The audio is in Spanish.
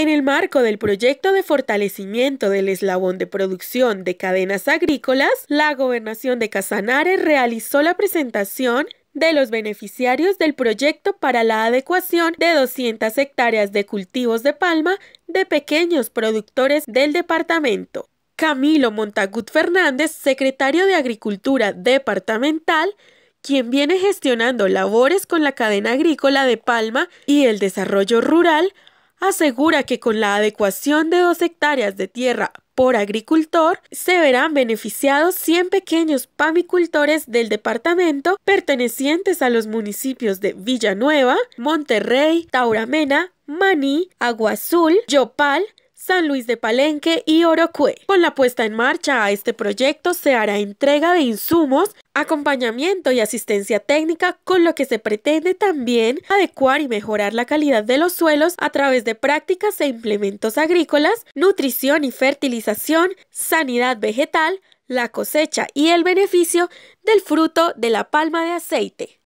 En el marco del proyecto de fortalecimiento del eslabón de producción de cadenas agrícolas, la Gobernación de Casanares realizó la presentación de los beneficiarios del proyecto para la adecuación de 200 hectáreas de cultivos de palma de pequeños productores del departamento. Camilo Montagut Fernández, secretario de Agricultura Departamental, quien viene gestionando labores con la cadena agrícola de Palma y el desarrollo rural, asegura que con la adecuación de dos hectáreas de tierra por agricultor, se verán beneficiados 100 pequeños pamicultores del departamento pertenecientes a los municipios de Villanueva, Monterrey, Tauramena, Maní, Agua Yopal, San Luis de Palenque y Orocue. Con la puesta en marcha a este proyecto se hará entrega de insumos acompañamiento y asistencia técnica, con lo que se pretende también adecuar y mejorar la calidad de los suelos a través de prácticas e implementos agrícolas, nutrición y fertilización, sanidad vegetal, la cosecha y el beneficio del fruto de la palma de aceite.